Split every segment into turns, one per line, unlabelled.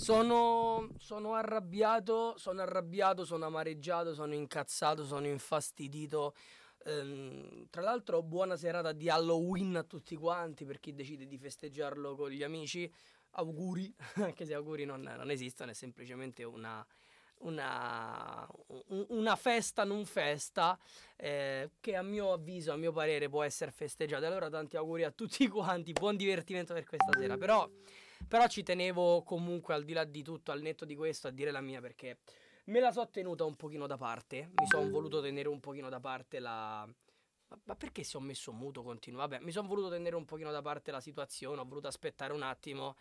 Sono, sono, arrabbiato, sono arrabbiato, sono amareggiato, sono incazzato, sono infastidito. Ehm, tra l'altro, buona serata di Halloween a tutti quanti per chi decide di festeggiarlo con gli amici. Auguri, anche se auguri non, non esistono, è semplicemente una, una, una, festa non festa eh, che a mio avviso, a mio parere può essere festeggiata. Allora tanti auguri a tutti quanti, buon divertimento per questa sera. Però però ci tenevo comunque, al di là di tutto, al netto di questo, a dire la mia perché me la so tenuta un pochino da parte. Mi sono voluto tenere un pochino da parte la. Ma perché si ho messo muto? Continua. Vabbè, mi sono voluto tenere un pochino da parte la situazione, ho voluto aspettare un attimo.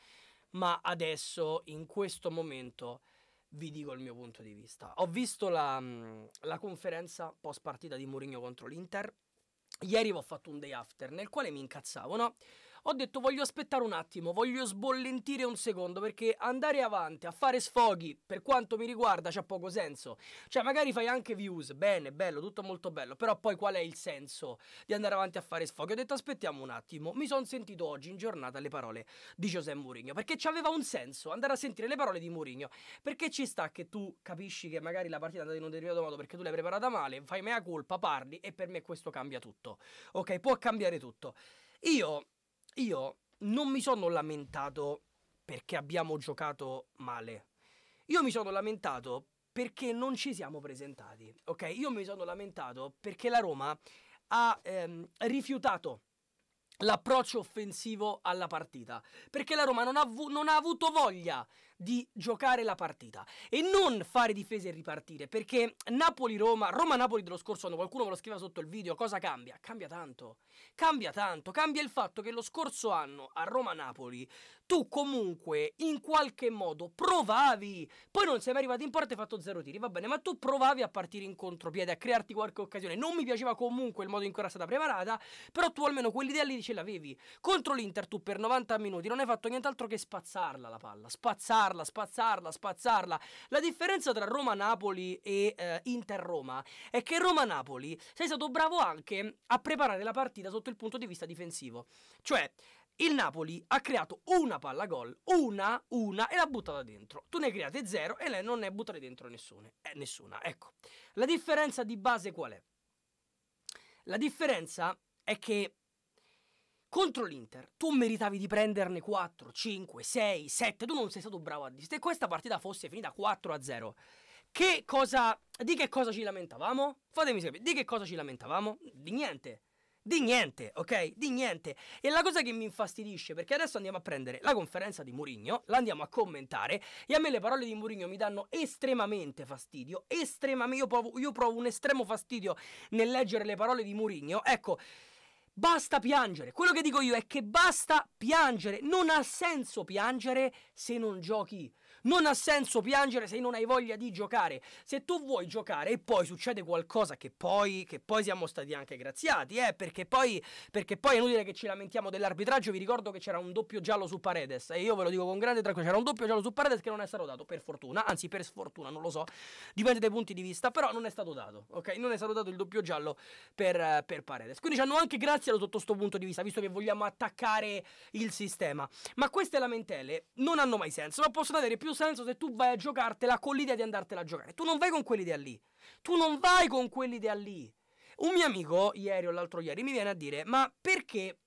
Ma adesso, in questo momento, vi dico il mio punto di vista. Ho visto la, la conferenza post partita di Mourinho contro l'Inter. Ieri vi ho fatto un day after nel quale mi incazzavo, no? ho detto voglio aspettare un attimo, voglio sbollentire un secondo perché andare avanti a fare sfoghi per quanto mi riguarda c'ha poco senso. Cioè magari fai anche views, bene, bello, tutto molto bello, però poi qual è il senso di andare avanti a fare sfoghi? Ho detto aspettiamo un attimo, mi sono sentito oggi in giornata le parole di José Mourinho perché aveva un senso andare a sentire le parole di Mourinho perché ci sta che tu capisci che magari la partita è andata in un determinato modo perché tu l'hai preparata male, fai mea colpa, parli e per me questo cambia tutto. Ok, può cambiare tutto. Io io non mi sono lamentato perché abbiamo giocato male. Io mi sono lamentato perché non ci siamo presentati. Ok, io mi sono lamentato perché la Roma ha ehm, rifiutato l'approccio offensivo alla partita perché la Roma non ha, non ha avuto voglia di giocare la partita e non fare difese e ripartire, perché Napoli-Roma, Roma-Napoli dello scorso anno, qualcuno me lo scriveva sotto il video, cosa cambia? Cambia tanto, cambia tanto, cambia il fatto che lo scorso anno a Roma-Napoli tu comunque in qualche modo provavi, poi non sei mai arrivato in porta e hai fatto zero tiri, va bene, ma tu provavi a partire in contropiede, a crearti qualche occasione, non mi piaceva comunque il modo in cui era stata preparata, però tu almeno quell'idea lì ce l'avevi. Contro l'Inter tu per 90 minuti non hai fatto nient'altro che spazzarla la palla, spazzarla spazzarla, spazzarla, spazzarla. La differenza tra Roma-Napoli e eh, Inter-Roma è che Roma-Napoli sei stato bravo anche a preparare la partita sotto il punto di vista difensivo. Cioè, il Napoli ha creato una palla gol, una, una, e l'ha buttata dentro. Tu ne create zero e lei non ne buttate dentro nessuna. Eh, nessuna. Ecco, la differenza di base qual è? La differenza è che contro l'Inter, tu meritavi di prenderne 4, 5, 6, 7, tu non sei stato bravo a dire. Se questa partita fosse finita 4 a 0, che cosa, di che cosa ci lamentavamo? Fatemi sapere, di che cosa ci lamentavamo? Di niente. Di niente, ok? Di niente. E la cosa che mi infastidisce, perché adesso andiamo a prendere la conferenza di Mourinho, la andiamo a commentare, e a me le parole di Mourinho mi danno estremamente fastidio, estremamente, io provo, io provo un estremo fastidio nel leggere le parole di Mourinho. Ecco, Basta piangere. Quello che dico io è che basta piangere. Non ha senso piangere se non giochi non ha senso piangere se non hai voglia di giocare. Se tu vuoi giocare e poi succede qualcosa che poi, che poi siamo stati anche graziati, eh, perché, poi, perché poi è inutile che ci lamentiamo dell'arbitraggio. Vi ricordo che c'era un doppio giallo su Paredes e io ve lo dico con grande tranquillità, c'era un doppio giallo su Paredes che non è stato dato, per fortuna, anzi per sfortuna, non lo so, dipende dai punti di vista, però non è stato dato, ok? Non è stato dato il doppio giallo per, per Paredes. Quindi ci hanno anche grazie sotto questo punto di vista, visto che vogliamo attaccare il sistema. Ma queste lamentele non hanno mai senso, ma possono avere più più senso se tu vai a giocartela con l'idea di andartela a giocare. Tu non vai con quell'idea lì. Tu non vai con quell'idea lì. Un mio amico, ieri o l'altro ieri, mi viene a dire: Ma perché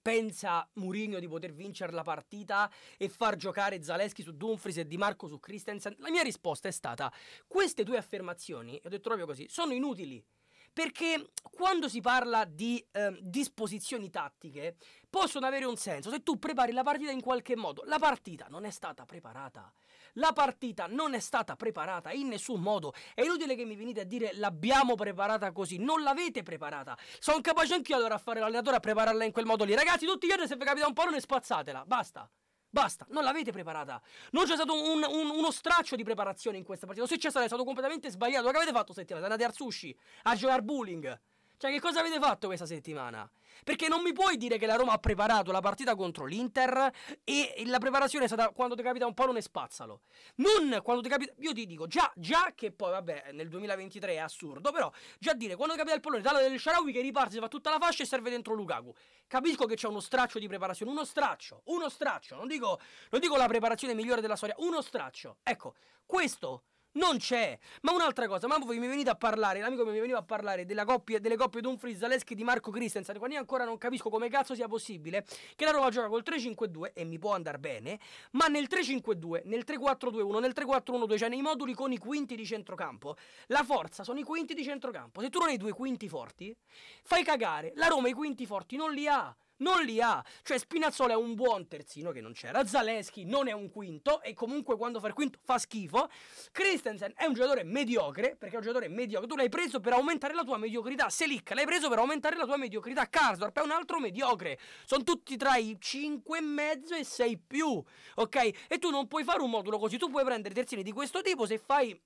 pensa Mourinho di poter vincere la partita e far giocare Zaleschi su Dumfries e Di Marco su Christensen? La mia risposta è stata: queste due affermazioni, ho detto proprio così, sono inutili. Perché quando si parla di eh, disposizioni tattiche possono avere un senso se tu prepari la partita in qualche modo. La partita non è stata preparata. La partita non è stata preparata in nessun modo. È inutile che mi venite a dire l'abbiamo preparata così. Non l'avete preparata. Sono capace anch'io allora a fare l'allenatore a prepararla in quel modo lì. Ragazzi, tutti gli altri se vi capita un po' non pallone spazzatela. Basta. Basta, non l'avete preparata. Non c'è stato un, un, uno straccio di preparazione in questa partita. Se c'è stato, è stato completamente sbagliato. Che avete fatto settimana? Andate al sushi, a giocare bowling. Cioè, che cosa avete fatto questa settimana? Perché non mi puoi dire che la Roma ha preparato la partita contro l'Inter e la preparazione è stata quando ti capita un pallone spazzalo. Non quando ti capita... Io ti dico, già, già che poi, vabbè, nel 2023 è assurdo, però già dire, quando ti capita il pallone, dalla del Sharawi che riparte, si fa tutta la fascia e serve dentro Lukaku. Capisco che c'è uno straccio di preparazione, uno straccio, uno straccio. Non dico, non dico la preparazione migliore della storia, uno straccio. Ecco, questo non c'è. Ma un'altra cosa, ma voi mi venite a parlare, l'amico mi veniva a parlare della coppia, delle coppie Dumfries Zaleschi di Marco Christensen, quando io ancora non capisco come cazzo sia possibile che la Roma gioca col 3-5-2 e mi può andare bene, ma nel 3-5-2, nel 3-4-2-1, nel 3-4-1-2, cioè nei moduli con i quinti di centrocampo, la forza sono i quinti di centrocampo. Se tu non hai due quinti forti, fai cagare. La Roma i quinti forti non li ha non li ha. Cioè Spinazzola è un buon terzino che non c'era, Zaleschi non è un quinto e comunque quando fa il quinto fa schifo. Christensen è un giocatore mediocre, perché è un giocatore mediocre. Tu l'hai preso per aumentare la tua mediocrità. Selic l'hai preso per aumentare la tua mediocrità. Karsdorp è un altro mediocre. Sono tutti tra i 5,5 e 6 più, ok? E tu non puoi fare un modulo così, tu puoi prendere terzini di questo tipo se fai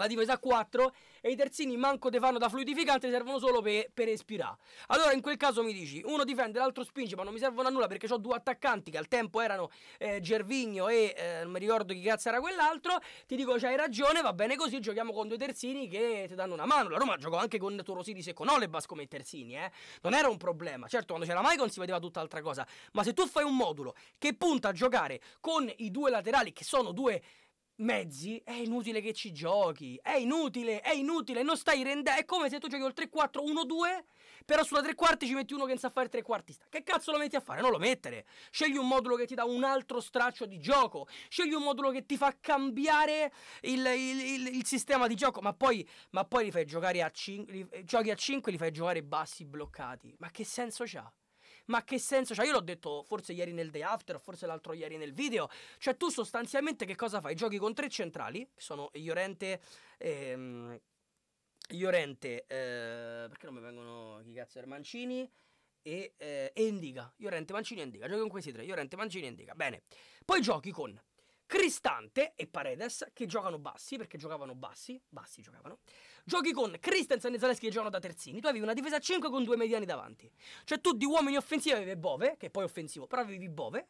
la difesa a 4 e i terzini manco te fanno da fluidificante, servono solo per, per respirare. Allora in quel caso mi dici, uno difende, l'altro spinge, ma non mi servono a nulla perché ho due attaccanti che al tempo erano eh, Gervigno e eh, non mi ricordo chi cazzo era quell'altro, ti dico c'hai ragione, va bene così, giochiamo con due terzini che ti danno una mano. La Roma giocò anche con Torosidis e con Olebas come terzini, eh. Non era un problema. Certo, quando c'era Maicon si vedeva tutt'altra cosa, ma se tu fai un modulo che punta a giocare con i due laterali che sono due mezzi, è inutile che ci giochi. È inutile, è inutile, non stai rendendo. È come se tu giochi col 3-4-1-2, però sulla tre quarti ci metti uno che non sa fare il trequartista. Che cazzo lo metti a fare? Non lo mettere. Scegli un modulo che ti dà un altro straccio di gioco. Scegli un modulo che ti fa cambiare il, il, il, il sistema di gioco. Ma poi, ma poi li fai giocare a 5. Giochi a 5 li fai giocare bassi bloccati. Ma che senso c'ha? Ma che senso? Cioè, io l'ho detto forse ieri nel day after, forse l'altro ieri nel video. Cioè, tu sostanzialmente che cosa fai? Giochi con tre centrali, che sono Iorente. Ehm, Iorente, eh, perché non mi vengono chi cazzo era Mancini? E, eh, e Indica, Iorente, Mancini e Indica. Giochi con questi tre, Iorente, Mancini e Indica. Bene. Poi giochi con Cristante e Paredes che giocano bassi perché giocavano bassi, bassi giocavano. Giochi con Christensen e Zaleschi che giocano da terzini. Tu avevi una difesa 5 con due mediani davanti. Cioè tu di uomini offensivi avevi Bove, che è poi offensivo, però avevi Bove.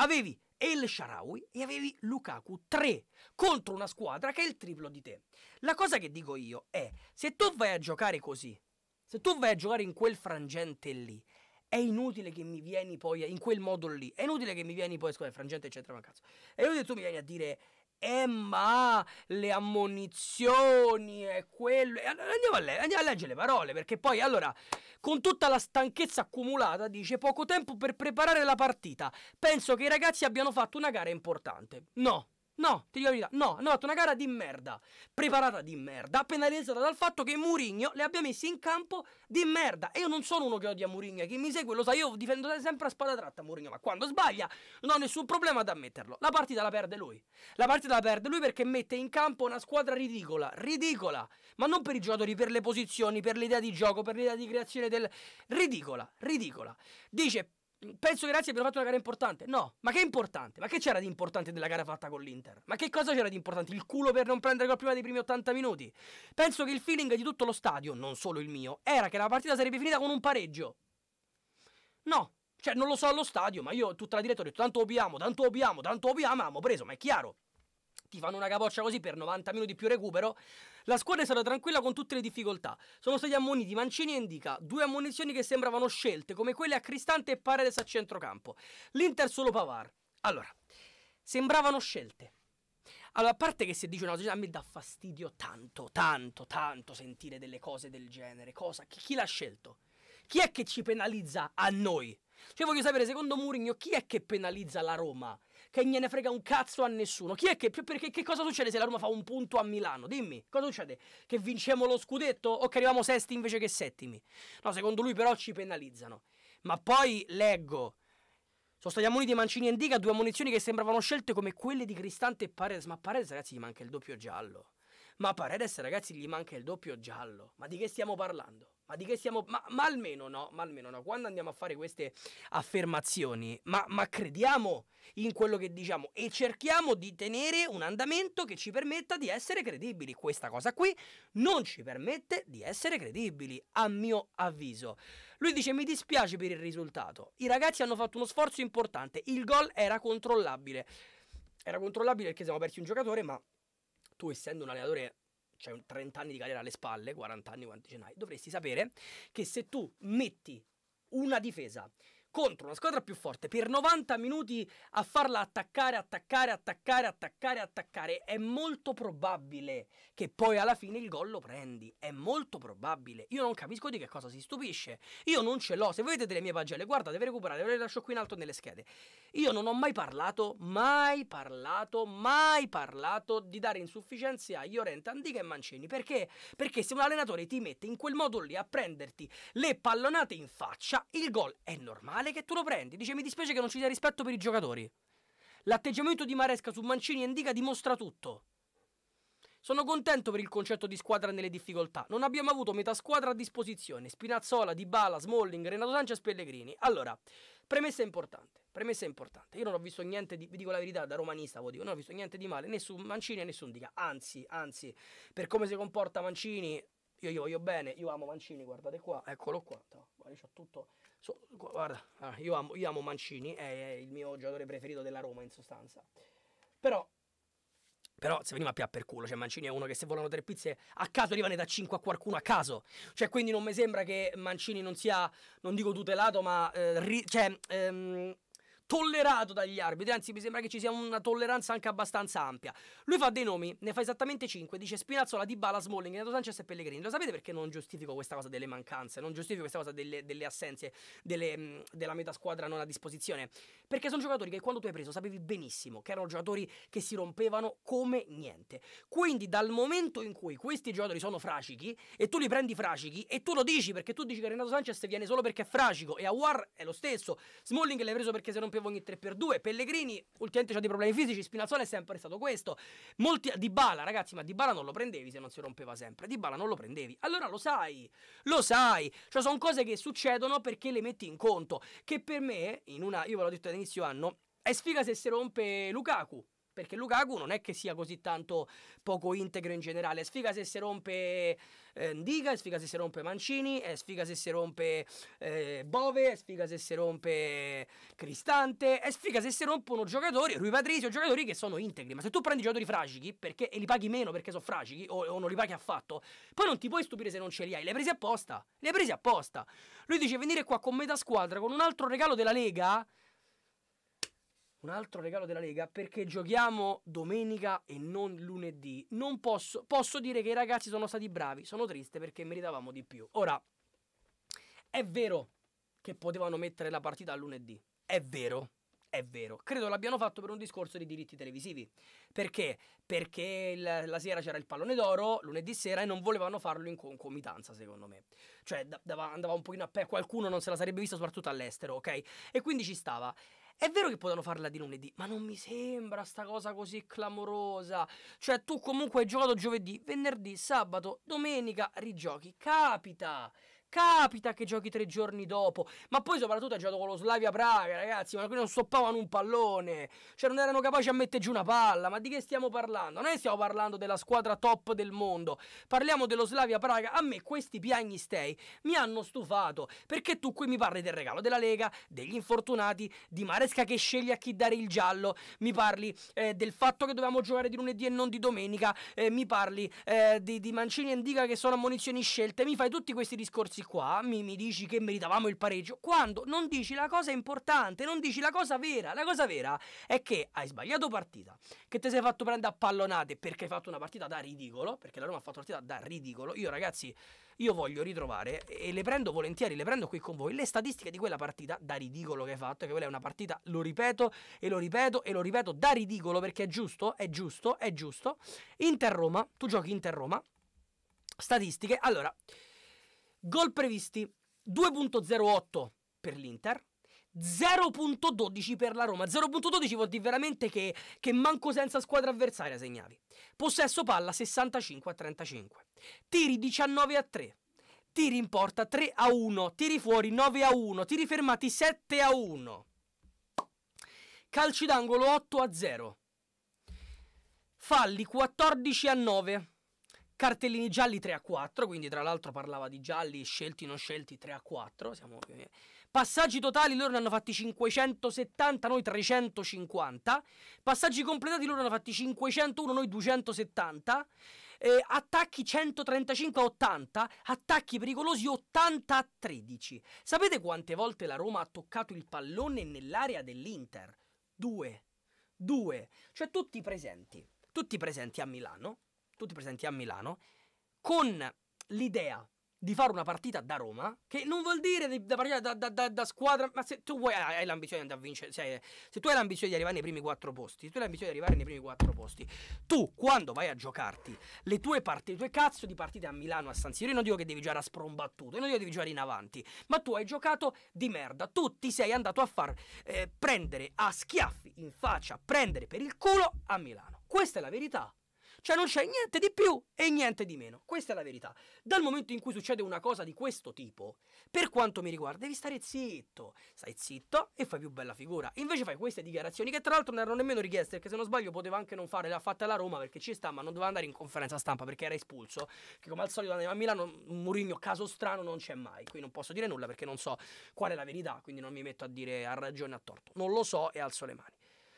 Avevi El Sharawi e avevi Lukaku 3 contro una squadra che è il triplo di te. La cosa che dico io è, se tu vai a giocare così, se tu vai a giocare in quel frangente lì, è inutile che mi vieni poi in quel modo lì, è inutile che mi vieni poi, scusa, frangente eccetera, ma cazzo, è inutile che tu mi vieni a dire eh ma le ammonizioni e quello... Andiamo a, le- andiamo a leggere le parole perché poi allora con tutta la stanchezza accumulata dice poco tempo per preparare la partita. Penso che i ragazzi abbiano fatto una gara importante. No, No, ti dico la verità, no, hanno fatto una gara di merda, preparata di merda, penalizzata dal fatto che Mourinho le abbia messe in campo di merda. E io non sono uno che odia Mourinho, chi mi segue lo sa, io difendo sempre a spada tratta Mourinho, ma quando sbaglia non ho nessun problema ad ammetterlo. La partita la perde lui. La partita la perde lui perché mette in campo una squadra ridicola, ridicola, ma non per i giocatori, per le posizioni, per l'idea di gioco, per l'idea di creazione del... ridicola, ridicola. Dice penso che Lazio abbia fatto una gara importante. No, ma che importante? Ma che c'era di importante della gara fatta con l'Inter? Ma che cosa c'era di importante? Il culo per non prendere gol prima dei primi 80 minuti. Penso che il feeling di tutto lo stadio, non solo il mio, era che la partita sarebbe finita con un pareggio. No, cioè non lo so allo stadio, ma io tutta la diretta ho detto tanto obiamo, tanto obiamo, tanto obiamo, abbiamo preso, ma è chiaro ti fanno una capoccia così per 90 minuti più recupero. La squadra è stata tranquilla con tutte le difficoltà. Sono stati ammoniti Mancini e Indica, due ammonizioni che sembravano scelte, come quelle a Cristante e Paredes a centrocampo. L'Inter solo Pavar. Allora, sembravano scelte. Allora, a parte che se dice una cosa, a me dà fastidio tanto, tanto, tanto sentire delle cose del genere. Cosa? Chi, chi l'ha scelto? Chi è che ci penalizza a noi? Cioè voglio sapere, secondo Mourinho, chi è che penalizza la Roma? Che gliene frega un cazzo a nessuno. Chi è che... Perché che cosa succede se la Roma fa un punto a Milano? Dimmi, cosa succede? Che vinciamo lo scudetto o che arriviamo sesti invece che settimi? No, secondo lui però ci penalizzano. Ma poi leggo... Sono stati ammoniti Mancini e Indica, due ammonizioni che sembravano scelte come quelle di Cristante e Paredes. Ma Paredes, ragazzi, gli manca il doppio giallo. Ma Paredes, ragazzi, gli manca il doppio giallo. Ma di che stiamo parlando? Ma di che stiamo. Ma, ma, almeno no, ma almeno no. Quando andiamo a fare queste affermazioni, ma, ma, crediamo in quello che diciamo e cerchiamo di tenere un andamento che ci permetta di essere credibili. Questa cosa qui non ci permette di essere credibili, a mio avviso. Lui dice: Mi dispiace per il risultato. I ragazzi hanno fatto uno sforzo importante. Il gol era controllabile. Era controllabile perché siamo persi un giocatore, ma tu essendo un allenatore c'hai cioè 30 anni di carriera alle spalle, 40 anni, quanti ce n'hai, dovresti sapere che se tu metti una difesa contro una squadra più forte per 90 minuti a farla attaccare, attaccare, attaccare, attaccare, attaccare, è molto probabile che poi alla fine il gol lo prendi. È molto probabile. Io non capisco di che cosa si stupisce. Io non ce l'ho. Se vedete delle mie pagelle, guarda, deve recuperare, ve le lascio qui in alto nelle schede. Io non ho mai parlato, mai parlato, mai parlato di dare insufficienze a Llorente, Andica e Mancini. Perché? Perché se un allenatore ti mette in quel modo lì a prenderti le pallonate in faccia, il gol è normale male che tu lo prendi. Dice: Mi dispiace che non ci sia rispetto per i giocatori. L'atteggiamento di Maresca su Mancini e Indica dimostra tutto. Sono contento per il concetto di squadra nelle difficoltà. Non abbiamo avuto metà squadra a disposizione. Spinazzola, Dybala, Smalling, Renato Sanchez, Pellegrini. Allora, premessa importante. Premessa importante. Io non ho visto niente di, vi dico la verità, da romanista dico, non ho visto niente di male, Nessun Mancini e nessun Indica. Anzi, anzi, per come si comporta Mancini, io gli voglio bene, io amo Mancini, guardate qua, eccolo qua. Guarda, io tutto So, guarda, ah, io amo, io amo Mancini, è, il mio giocatore preferito della Roma in sostanza. Però però se veniva più a per culo, cioè Mancini è uno che se volano tre pizze a caso arrivano da 5 a qualcuno a caso. Cioè quindi non mi sembra che Mancini non sia, non dico tutelato, ma eh, ri, cioè, ehm, tollerato dagli arbitri, anzi mi sembra che ci sia una tolleranza anche abbastanza ampia. Lui fa dei nomi, ne fa esattamente 5, dice Spinazzola, Dybala, Smalling, Renato Sanchez e Pellegrini. Lo sapete perché non giustifico questa cosa delle mancanze, non giustifico questa cosa delle, delle assenze, delle, mm, della metà squadra non a disposizione? Perché sono giocatori che quando tu hai preso sapevi benissimo che erano giocatori che si rompevano come niente. Quindi dal momento in cui questi giocatori sono fracichi e tu li prendi fracichi e tu lo dici perché tu dici che Renato Sanchez viene solo perché è fracico e a War è lo stesso, Smalling l'hai preso perché si rompeva giochiamo ogni 3x2. Pellegrini ultimamente ha dei problemi fisici, Spinazzone è sempre stato questo. Molti di Bala, ragazzi, ma di Bala non lo prendevi se non si rompeva sempre. Di Bala non lo prendevi. Allora lo sai, lo sai. Cioè sono cose che succedono perché le metti in conto. Che per me, in una, io ve l'ho detto all'inizio anno, è sfiga se si rompe Lukaku perché Lukaku non è che sia così tanto poco integro in generale. È Sfiga se si rompe eh, Ndiga, è sfiga se si rompe Mancini, è sfiga se si rompe eh, Bove, è sfiga se si rompe Cristante, è sfiga se si rompono giocatori, Rui Patrizio, giocatori che sono integri, ma se tu prendi giocatori fragili perché, e li paghi meno perché sono fragili o, o, non li paghi affatto, poi non ti puoi stupire se non ce li hai, li hai presi apposta, li hai presi apposta. Lui dice venire qua con metà squadra, con un altro regalo della Lega un altro regalo della Lega perché giochiamo domenica e non lunedì. Non posso, posso dire che i ragazzi sono stati bravi, sono triste perché meritavamo di più. Ora, è vero che potevano mettere la partita a lunedì, è vero. È vero, credo l'abbiano fatto per un discorso di diritti televisivi. Perché? Perché il, la sera c'era il pallone d'oro, lunedì sera, e non volevano farlo in concomitanza, secondo me. Cioè, da, da, andava un pochino a pe, qualcuno non se la sarebbe vista, soprattutto all'estero, ok? E quindi ci stava. È vero che potevano farla di lunedì, ma non mi sembra sta cosa così clamorosa. Cioè, tu comunque hai giocato giovedì, venerdì, sabato, domenica, rigiochi. Capita! Capita che giochi tre giorni dopo. Ma poi soprattutto ha giocato con lo Slavia Praga, ragazzi. Ma qui non stoppavano un pallone. Cioè non erano capaci a mettere giù una palla. Ma di che stiamo parlando? Non è che stiamo parlando della squadra top del mondo. Parliamo dello Slavia Praga. A me questi piagnistei mi hanno stufato. Perché tu qui mi parli del regalo della Lega, degli infortunati, di Maresca che sceglie a chi dare il giallo. Mi parli eh, del fatto che dovevamo giocare di lunedì e non di domenica. Eh, mi parli eh, di, di Mancini e Indica che sono ammunizioni scelte. Mi fai tutti questi discorsi ragazzi qua mi, mi, dici che meritavamo il pareggio quando non dici la cosa importante, non dici la cosa vera. La cosa vera è che hai sbagliato partita, che ti sei fatto prendere a pallonate perché hai fatto una partita da ridicolo, perché la Roma ha fatto una partita da ridicolo. Io ragazzi, io voglio ritrovare e le prendo volentieri, le prendo qui con voi, le statistiche di quella partita da ridicolo che hai fatto, che quella è una partita, lo ripeto e lo ripeto e lo ripeto, da ridicolo perché è giusto, è giusto, è giusto. Inter Roma, tu giochi Inter Roma. Statistiche, allora, Gol previsti 2.08 per l'Inter, 0.12 per la Roma. 0.12 vuol dire veramente che, che, manco senza squadra avversaria segnavi. Possesso palla 65 a 35. Tiri 19 a 3. Tiri in porta 3 a 1. Tiri fuori 9 a 1. Tiri fermati 7 a 1. Calci d'angolo 8 a 0. Falli 14 a 9 cartellini gialli 3 a 4, quindi tra l'altro parlava di gialli scelti non scelti 3 a 4, siamo... passaggi totali loro ne hanno fatti 570, noi 350, passaggi completati loro ne hanno fatti 501, noi 270, eh, attacchi 135 a 80, attacchi pericolosi 80 a 13. Sapete quante volte la Roma ha toccato il pallone nell'area dell'Inter? Due. Due. Cioè tutti presenti, tutti presenti a Milano tutti presenti a Milano, con l'idea di fare una partita da Roma, che non vuol dire di, da, partita da, da, da, squadra, ma se tu vuoi, hai l'ambizione di vincere, se, se, tu hai l'ambizione di arrivare nei primi quattro posti, se tu hai l'ambizione di arrivare nei primi quattro posti, tu quando vai a giocarti le tue partite, le tue cazzo di partite a Milano, a San Siro, io non dico che devi giocare a sprombattuto, io non dico che devi giocare in avanti, ma tu hai giocato di merda, tu ti sei andato a far eh, prendere a schiaffi in faccia, prendere per il culo a Milano. Questa è la verità. Cioè non c'è niente di più e niente di meno. Questa è la verità. Dal momento in cui succede una cosa di questo tipo, per quanto mi riguarda, devi stare zitto. Stai zitto e fai più bella figura. Invece fai queste dichiarazioni che tra l'altro non erano nemmeno richieste, perché se non sbaglio poteva anche non fare l'ha fatta alla Roma perché ci sta, ma non doveva andare in conferenza stampa perché era espulso, che come al solito a Milano Murigno caso strano non c'è mai. Qui non posso dire nulla perché non so qual è la verità, quindi non mi metto a dire a ragione a torto. Non lo so e alzo le mani.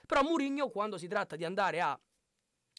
Però Murigno quando si tratta di andare a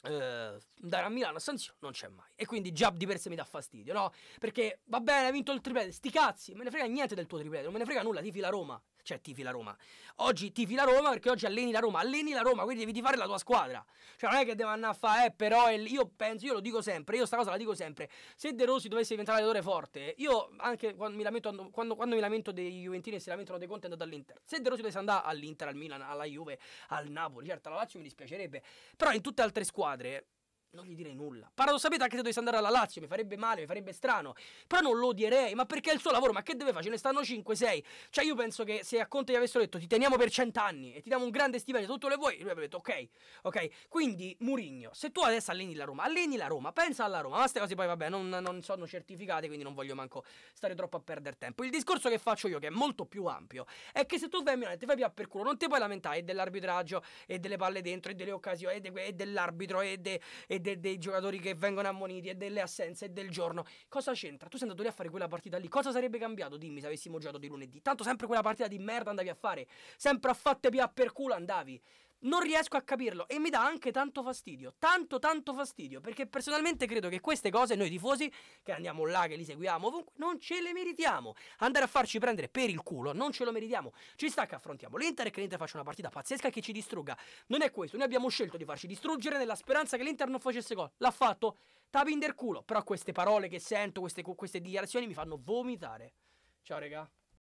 andare ehm, a Milano a San Siro non c'è mai e quindi già di per sé mi dà fastidio no perché va bene hai vinto il triplete sti cazzi me ne frega niente del tuo triplete non me ne frega nulla tifi la Roma cioè, tifi la Roma. Oggi tifi la Roma perché oggi alleni la Roma. Alleni la Roma, quindi devi fare la tua squadra. Cioè, non è che devo andare a fare, eh, però io penso, io lo dico sempre, io sta cosa la dico sempre. Se De Rossi dovesse diventare allenatore forte, io anche quando mi lamento, quando, quando mi lamento dei Juventini e si lamentano dei conti, è andato all'Inter. Se De Rossi dovesse andare all'Inter, al Milan, alla Juve, al Napoli, certo, alla Lazio mi dispiacerebbe. Però in tutte altre squadre non gli direi nulla. Paradossalmente anche se dovesse andare alla Lazio mi farebbe male, mi farebbe strano, però non lo odierei, ma perché è il suo lavoro, ma che deve fare? Ce ne stanno 5-6. Cioè io penso che se a Conte gli avessero detto ti teniamo per cent'anni e ti diamo un grande stipendio, tutto le vuoi, lui avrebbe detto ok, ok. Quindi Murigno, se tu adesso alleni la Roma, alleni la Roma, pensa alla Roma, ma queste cose poi vabbè non, non sono certificate, quindi non voglio manco stare troppo a perdere tempo. Il discorso che faccio io, che è molto più ampio, è che se tu vai a Milano e ti fai più a per culo, non ti puoi lamentare dell'arbitraggio e delle palle dentro e delle occasioni e, de, e dell'arbitro e, de, e de, dei giocatori che vengono ammoniti e delle assenze e del giorno. Cosa c'entra? Tu sei andato lì a fare quella partita lì. Cosa sarebbe cambiato? Dimmi se avessimo giocato di lunedì. Tanto sempre quella partita di merda andavi a fare. Sempre a fatte più per culo andavi. Non riesco a capirlo e mi dà anche tanto fastidio, tanto tanto fastidio, perché personalmente credo che queste cose noi tifosi, che andiamo là, che li seguiamo ovunque, non ce le meritiamo. Andare a farci prendere per il culo, non ce lo meritiamo. Ci sta che affrontiamo l'Inter e che l'Inter faccia una partita pazzesca che ci distrugga. Non è questo, noi abbiamo scelto di farci distruggere nella speranza che l'Inter non facesse gol. L'ha fatto, tapin del culo, però queste parole che sento, queste, queste dichiarazioni mi fanno vomitare. Ciao raga.